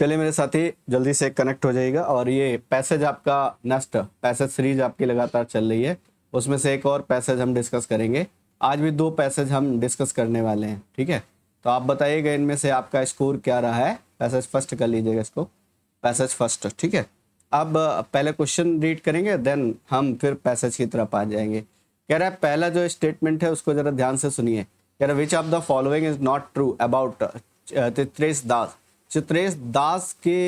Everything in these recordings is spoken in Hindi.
चलिए मेरे साथी जल्दी से कनेक्ट हो जाएगा और ये पैसेज आपका नेक्स्ट पैसेज सीरीज आपकी लगातार चल रही है उसमें से एक और पैसेज हम डिस्कस करेंगे आज भी दो पैसेज हम डिस्कस करने वाले हैं ठीक है तो आप बताइएगा इनमें से आपका स्कोर क्या रहा है पैसेज फर्स्ट कर लीजिएगा इसको पैसेज फर्स्ट ठीक है अब पहले क्वेश्चन रीड करेंगे देन हम फिर पैसेज की तरफ आ जाएंगे कह रहा है पहला जो स्टेटमेंट है उसको जरा ध्यान से सुनिए कह रहा है which of the following is not true about तित्रेश दास चित्रेश दास के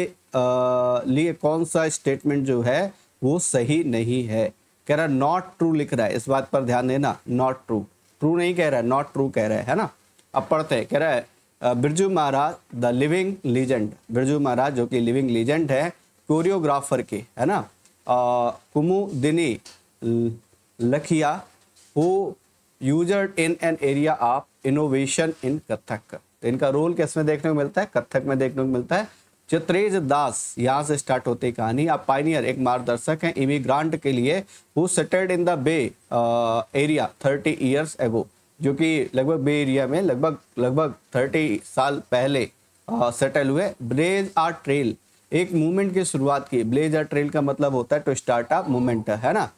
लिए कौन सा स्टेटमेंट जो है वो सही नहीं है कह रहा नॉट ट्रू लिख रहा है इस बात पर ध्यान देना नॉट ट्रू ट्रू नहीं कह रहा है नॉट ट्रू कह रहा है है ना अब पढ़ते हैं कह रहा है Birju Maharaj the living legend Birju Maharaj जो कि लिविंग लीजेंड है कोरियोग्राफर के है ना Kumudini Lakhia who use in an area of innovation in Kathak तो इनका रोल किस में देखने को मिलता है कथक में देखने को मिलता है चित्रेज दास यहाँ से स्टार्ट होती कहानी आप पाइनियर एक मार्गदर्शक हैं इमिग्रांट के लिए who settled in the Bay Area thirty years ago जो कि लगभग बे एरिया में लगभग लगभग थर्टी साल पहले सेटल uh, हुए ब्लेज आर ट्रेल एक मूवमेंट की शुरुआत की ब्लेज आर ट्रेल का मतलब होता है टू स्टार्ट अप मूवमेंट है ना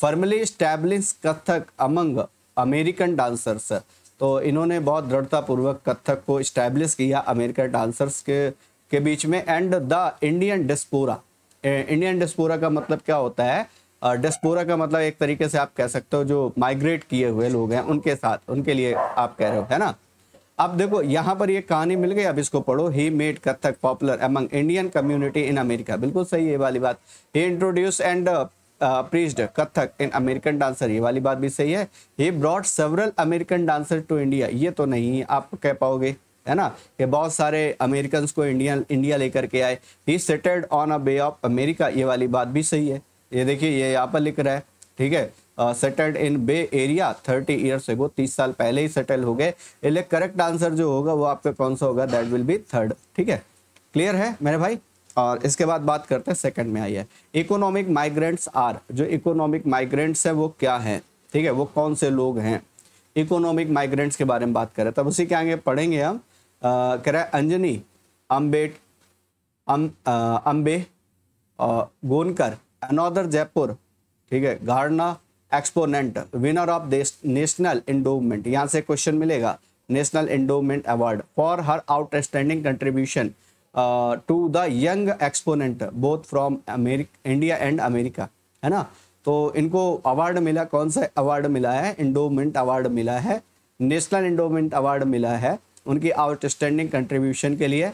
formally establish Kathak among American dancers तो इन्होंने बहुत दृढ़तापूर्वक कथक को इस्टेब्लिश किया अमेरिका डांसर्स के के बीच में and the Indian diaspora Indian diaspora का मतलब क्या होता है डिस्पोरा का मतलब एक तरीके से आप कह सकते हो जो माइग्रेट किए हुए लोग हैं उनके साथ उनके लिए आप कह रहे हो है ना अब देखो यहाँ पर ये कहानी मिल गई अब इसको पढ़ो he made Kathak popular among Indian community in America बिल्कुल सही है वाली बात he introduce and praised Kathak and American dancer ये वाली बात भी सही है he brought several American dancer to India ये तो नहीं आप कह पाओगे है ना ये बहुत सारे अमेरिकन को इंडिया इंडिया लेकर के आए he settled on a bay of America ये वाली बात भी सही है ये देखिए ये यहाँ पर लिख रहा है ठीक है settled in Bay Area thirty years ago तीस साल पहले ही सेटल हो गए इसलिए करेक्ट आंसर जो होगा वो आपका कौन सा होगा दैट विल बी थर्ड ठीक है क्लियर है मेरे भाई और इसके बाद बात करते हैं सेकंड में आई है इकोनॉमिक माइग्रेंट्स आर जो इकोनॉमिक माइग्रेंट्स है वो क्या है ठीक है वो कौन से लोग हैं इकोनॉमिक माइग्रेंट्स के बारे में बात करें तब उसी के आगे पढ़ेंगे हम कह रहे अंजनी अम्बेट अम अं, अम्बे गोनकर अनोदर जयपुर ठीक है gharana exponent winner of National Endowment यहाँ से क्वेश्चन मिलेगा National Endowment Award for her outstanding contribution to the young exponent both from America India and America है ना तो इनको अवार्ड मिला कौन सा अवार्ड मिला है इंडोमेंट अवार्ड मिला है नेशनल इंडोमेंट अवार्ड मिला है उनकी आउटस्टैंडिंग कंट्रीब्यूशन के लिए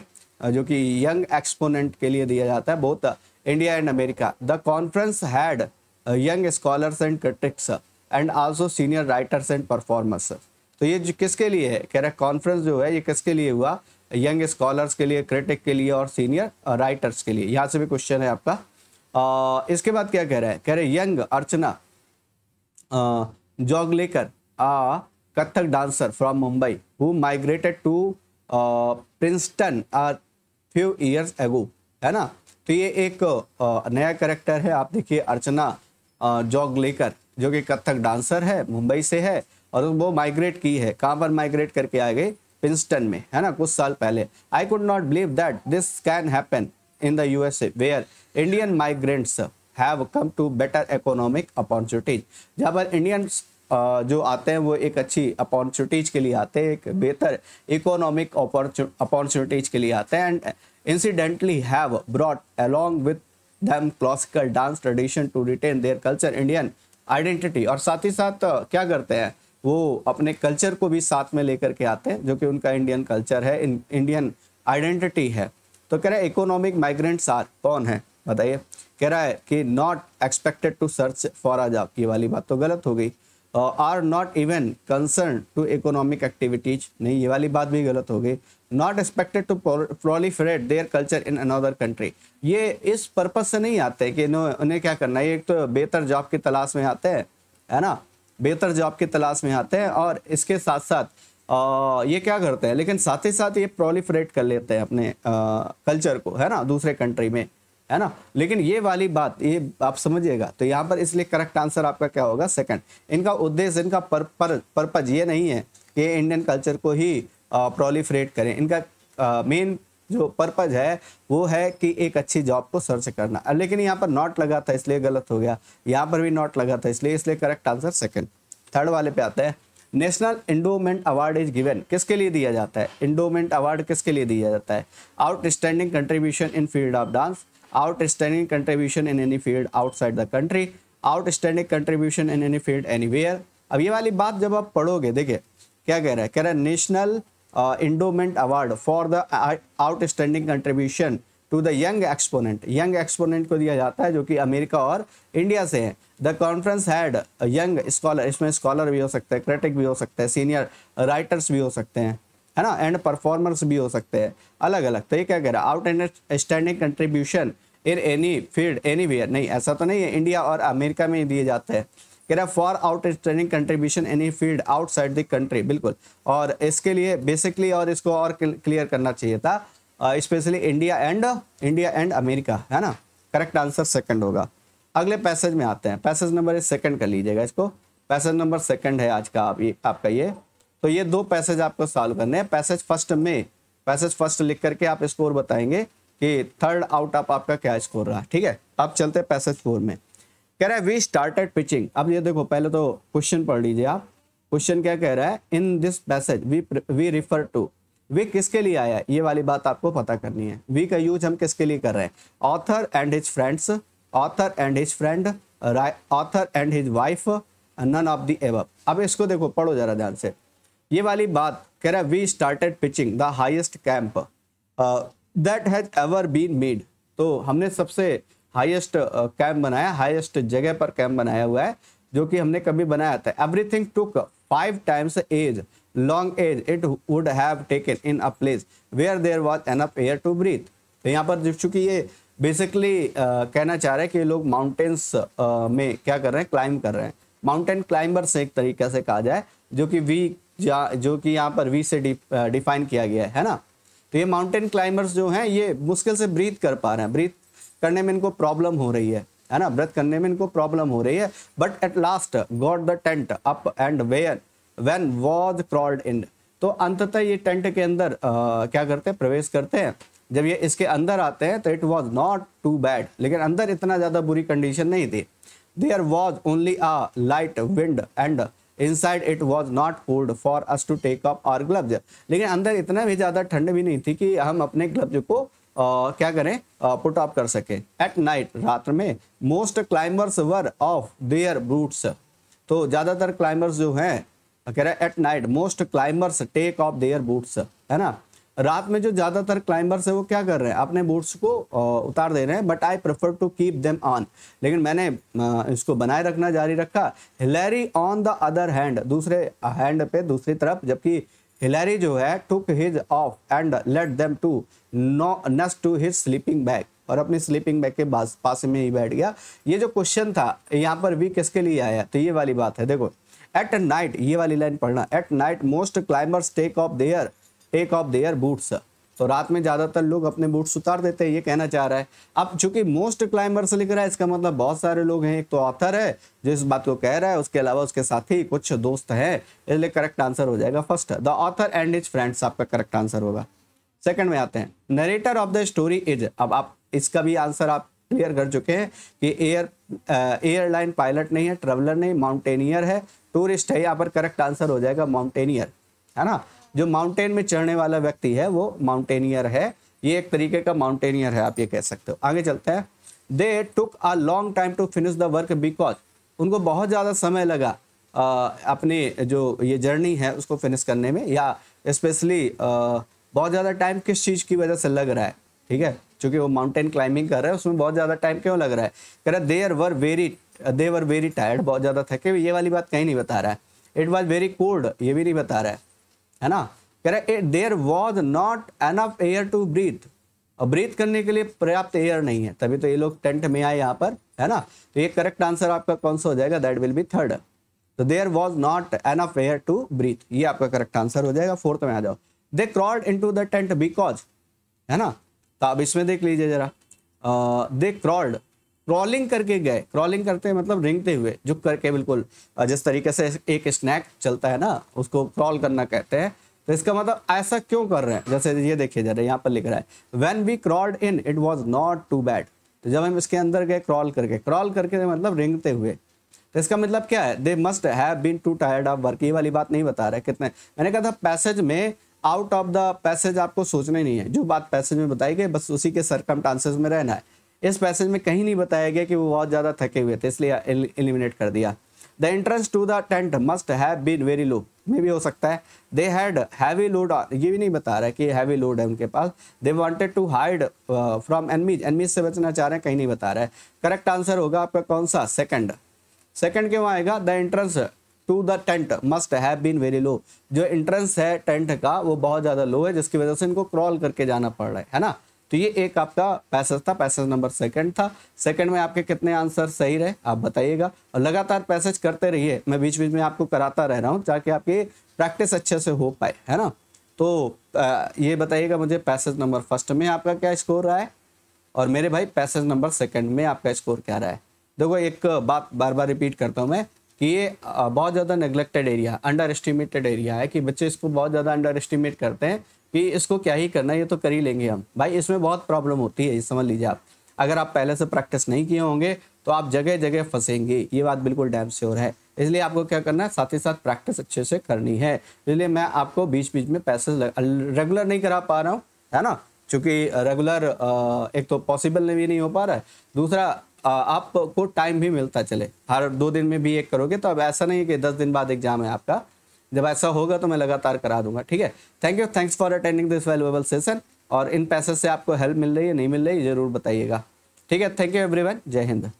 जो कि यंग एक्सपोनेंट के लिए दिया जाता है both India and America the conference had young scholars and critics and also senior writers and performers तो ये किसके लिए है कह रहा है कॉन्फ्रेंस जो है ये किसके लिए हुआ यंग स्कॉलर्स के लिए क्रिटिक के लिए और सीनियर राइटर्स uh, के लिए यहाँ से भी क्वेश्चन है आपका आ, uh, इसके बाद क्या कह रहा है कह रहे यंग अर्चना uh, लेकर आ Kathak dancer from Mumbai who migrated to Princeton few years ago है ना तो ये एक आ, नया करेक्टर है आप देखिए अर्चना जॉग लेकर जो कि कथक डांसर है मुंबई से है और वो माइग्रेट की है कहाँ पर माइग्रेट करके आ गई पिंस्टन में है ना कुछ साल पहले I could not believe that this can happen in the U S A where Indian migrants have come to better economic opportunities जहाँ पर इंडियन जो आते हैं वो एक अच्छी अपॉर्चुनिटीज के लिए आते हैं एक बेहतर इकोनॉमिक अपॉर्चुनिटीज के लिए आते हैं and incidentally have brought along with them classical dance tradition to retain their culture Indian identity और साथ ही साथ क्या करते हैं वो अपने कल्चर को भी साथ में लेकर के आते हैं जो कि उनका इंडियन कल्चर है इंडियन आइडेंटिटी है तो कह रहे हैं इकोनॉमिक माइग्रेंट्स आर कौन है बताइए कह रहा है कि not expected to search for a job ये वाली बात तो गलत हो गई are not even concern to economic activities नहीं ये वाली बात भी गलत हो गई not expected to proliferate their culture in another country ये इस पर्पज से नहीं आते कि उन्हें क्या करना है एक तो बेहतर जॉब की तलाश में आते हैं है ना बेहतर जॉब की तलाश में आते हैं और इसके साथ साथ आ, ये क्या करते हैं लेकिन साथ ही साथ ये प्रोलिफरेट कर लेते हैं अपने आ, कल्चर को है ना दूसरे कंट्री में है ना लेकिन ये वाली बात ये आप समझिएगा तो यहाँ पर इसलिए करेक्ट आंसर आपका क्या होगा सेकंड इनका उद्देश्य इनका पर्पज पर, ये नहीं है कि इंडियन कल्चर को ही प्रोलिफरेट करें इनका मेन जो पर्पज है वो है कि एक अच्छी जॉब को सर्च करना लेकिन यहाँ पर नॉट लगा था इसलिए गलत हो गया यहाँ पर भी नॉट लगा था इसलिए इसलिए करेक्ट आंसर सेकेंड थर्ड वाले पे आते हैं National Endowment Award is given किसके लिए दिया जाता है इंडोमेंट अवार्ड किसके लिए दिया जाता है outstanding contribution in field of dance outstanding contribution in any field outside the country outstanding contribution in any field any अब ये वाली बात जब आप पढ़ोगे देखिए क्या कह रहा है कह रहा है National Endowment Award for the the uh, outstanding contribution to the young exponent young exponent को दिया जाता है जो कि अमेरिका और इंडिया से है the conference had young scholar इसमें स्कॉलर भी हो सकते हैं क्रिटिक भी हो सकते हैं सीनियर राइटर्स भी हो सकते हैं है ना एंड परफॉर्मर्स भी हो सकते हैं अलग अलग तो ये क्या कह रहा है out and standing contribution in any field anywhere नहीं ऐसा तो नहीं है इंडिया और अमेरिका में ही दिए जाते हैं कह रहा है for out training contribution any field outside the country बिल्कुल और इसके लिए बेसिकली और इसको और क्लियर करना चाहिए था specially India and India and America है ना करेक्ट आंसर सेकंड होगा अगले पैसेज में आते हैं पैसेज नंबर सेकंड कर लीजिएगा इसको पैसेज नंबर सेकंड है आज का आप ये आपका ये तो ये दो पैसेज आपको सॉल्व करने हैं पैसेज फर्स्ट में पैसेज फर्स्ट लिख करके आप स्कोर बताएंगे कि थर्ड आउट आप आपका क्या स्कोर रहा ठीक है अब चलते हैं पैसेज फोर में कह रहा है वी स्टार्टेड पिचिंग अब ये देखो पहले तो क्वेश्चन पढ़ लीजिए आप क्वेश्चन क्या कह रहा है in this passage we we refer to we किसके लिए आया है ये वाली बात आपको पता करनी है वी का यूज हम किसके लिए कर रहे हैं author and his friends author and his friend author and his wife none of the एव अब इसको देखो पढ़ो जरा ध्यान से ये वाली बात कह रहा है we started pitching the highest camp that has ever been made तो हमने सबसे हाईएस्ट कैंप बनाया हाईएस्ट जगह पर कैंप बनाया हुआ है जो कि हमने कभी बनाया था everything took five times as long as it would have taken in a place where there was up air to breathe तो यहाँ पर चूंकि ये बेसिकली uh, कहना चाह रहे हैं कि ये लोग माउंटेन्स uh, में क्या कर रहे हैं क्लाइंब कर रहे हैं माउंटेन क्लाइंबर्स एक तरीके से कहा जाए जो कि वी जा, जो कि यहाँ पर वी से डिफाइन किया गया है ना तो ये माउंटेन क्लाइंबर्स जो हैं ये मुश्किल से ब्रीथ कर पा रहे हैं ब्रीथ करने में इनको प्रॉब्लम हो रही है है ना व्रत करने में इनको प्रॉब्लम हो रही है but at last got the tent up and where when was crawled in तो अंततः ये टेंट के अंदर आ, क्या करते हैं प्रवेश करते हैं जब ये इसके अंदर आते हैं तो it was not too bad लेकिन अंदर इतना ज़्यादा बुरी कंडीशन नहीं थी there was only a light wind and inside it was not cold for us to take up our gloves लेकिन अंदर इतना भी ज़्यादा ठंड भी नहीं थी कि हम अपने ग्लव्स को आ, क्या करें पुट ऑफ कर सके एट नाइट रात्र में most climbers were off their boots तो ज़्यादातर क्लाइंबर्स जो हैं कह रहे हैं at night most climbers take off their boots है ना रात में जो ज़्यादातर क्लाइंबर्स है वो क्या कर रहे हैं अपने बूट्स को उतार दे रहे हैं but I prefer to keep them on लेकिन मैंने इसको बनाए रखना जारी रखा Hillary on the other hand दूसरे हैंड पे दूसरी तरफ जबकि हिलैरी जो है took his off and let them to no नस्ट टू हिज स्लीपिंग बैग और अपने स्लीपिंग बैग के पास में ही बैठ गया ये जो क्वेश्चन था यहाँ पर भी किसके लिए आया तो ये वाली बात है देखो एट नाइट ये वाली लाइन पढ़ना at night most climbers take off their take off their boots तो रात में ज़्यादातर लोग अपने बूट्स उतार देते हैं ये कहना चाह रहा है अब चूंकि मोस्ट क्लाइंबर्स लिख रहा है इसका मतलब बहुत सारे लोग हैं एक तो ऑथर है जो इस बात को कह रहा है उसके अलावा उसके साथी कुछ दोस्त हैं इसलिए करेक्ट आंसर हो जाएगा first the author and is friends आपका करेक्ट आंसर होगा सेकंड में आते हैं narrator of the story is अब आप इसका भी आंसर आप क्लियर कर चुके हैं कि एयर एयरलाइन पायलट नहीं है ट्रेवलर नहीं माउंटेनियर है टूरिस्ट है यहाँ पर करेक्ट आंसर हो जाएगा माउंटेनियर है ना जो माउंटेन में चढ़ने वाला व्यक्ति है वो माउंटेनियर है ये एक तरीके का माउंटेनियर है आप ये कह सकते हो आगे चलते हैं they took a long time to finish the work because उनको बहुत ज़्यादा समय लगा आ, अपने जो ये जर्नी है उसको फिनिश करने में या स्पेशली बहुत ज़्यादा टाइम किस चीज़ की वजह से लग रहा है ठीक है चूंकि वो माउंटेन क्लाइंबिंग कर रहे हैं उसमें बहुत ज़्यादा टाइम क्यों लग रहा है कह रहा है there were very they were very tired बहुत ज़्यादा थके ये वाली बात कहीं नहीं बता रहा है इट वॉज वेरी कोल्ड ये भी नहीं बता रहा है है ना कह रहा है there was not enough air to breathe और ब्रीथ करने के लिए पर्याप्त एयर नहीं है तभी तो ये लोग टेंट में आए यहाँ पर है ना तो ये करेक्ट आंसर आपका कौन सा हो जाएगा दैट विल बी थर्ड तो there was not enough air to breathe ये आपका करेक्ट आंसर हो जाएगा फोर्थ में आ जाओ they crawled into the tent because है ना तो आप इसमें देख लीजिए जरा दे क्रॉल्ड क्रॉलिंग करके गए क्रॉलिंग करते हैं मतलब रिंगते हुए झुक करके बिल्कुल जिस तरीके से एक स्नैक चलता है ना उसको क्रॉल करना कहते हैं तो इसका मतलब ऐसा क्यों कर रहे हैं जैसे ये देखिए जा हैं यहाँ पर लिख रहा है when we crawled in it was not too bad तो जब हम इसके अंदर गए क्रॉल करके क्रॉल करके तो मतलब रिंगते हुए तो इसका मतलब क्या है they must have been too tired of work ये वाली बात नहीं बता रहे कितने मैंने कहा था पैसेज में आउट ऑफ द पैसेज आपको सोचना ही नहीं है जो बात पैसेज में बताई गई बस उसी के सरकम में रहना है इस पैसेज में कहीं नहीं बताया गया कि वो बहुत ज़्यादा थके हुए थे इसलिए एलिमिनेट कर दिया the entrance to the tent must have been very low मे भी हो सकता है दे हैड हैवी लोड ये भी नहीं बता रहा है कि हैवी लोड है उनके पास they wanted to hide from enemies enemies से बचना चाह रहे हैं कहीं नहीं बता रहा है करेक्ट आंसर होगा आपका कौन सा सेकेंड सेकेंड क्यों आएगा the entrance to the tent must have been very low जो एंट्रेंस है टेंट का वो बहुत ज़्यादा लो है जिसकी वजह से इनको क्रॉल करके जाना पड़ रहा है है ना तो ये एक आपका पैसेज था पैसेज नंबर सेकंड था सेकंड में आपके कितने आंसर सही रहे आप बताइएगा और लगातार पैसेज करते रहिए मैं बीच बीच में आपको कराता रह रहा हूँ ताकि आपकी प्रैक्टिस अच्छे से हो पाए है ना तो ये बताइएगा मुझे पैसेज नंबर फर्स्ट में आपका क्या स्कोर रहा है और मेरे भाई पैसेज नंबर सेकेंड में आपका स्कोर क्या रहा है देखो एक बात बार बार रिपीट करता हूँ मैं कि ये बहुत ज़्यादा neglected area underestimated area है कि बच्चे इसको बहुत ज़्यादा अंडर एस्टिमेट करते हैं कि इसको क्या ही करना है ये तो कर ही लेंगे हम भाई इसमें बहुत प्रॉब्लम होती है ये समझ लीजिए आप अगर आप पहले से प्रैक्टिस नहीं किए होंगे तो आप जगह जगह फंसेंगे ये बात बिल्कुल डैम श्योर है इसलिए आपको क्या करना है साथ ही साथ प्रैक्टिस अच्छे से करनी है इसलिए मैं आपको बीच बीच में पैसे रेगुलर नहीं करा पा रहा हूँ है ना क्योंकि रेगुलर एक तो पॉसिबल भी नहीं हो पा रहा है दूसरा आपको टाइम भी मिलता चले हर दो दिन में भी एक करोगे तो अब ऐसा नहीं है कि दस दिन बाद एग्जाम है आपका जब ऐसा होगा तो मैं लगातार करा दूंगा ठीक है thank you thanks for attending this valuable session और इन पैसे से आपको हेल्प मिल रही है नहीं मिल रही है जरूर बताइएगा ठीक है थैंक यू एवरीवन जय हिंद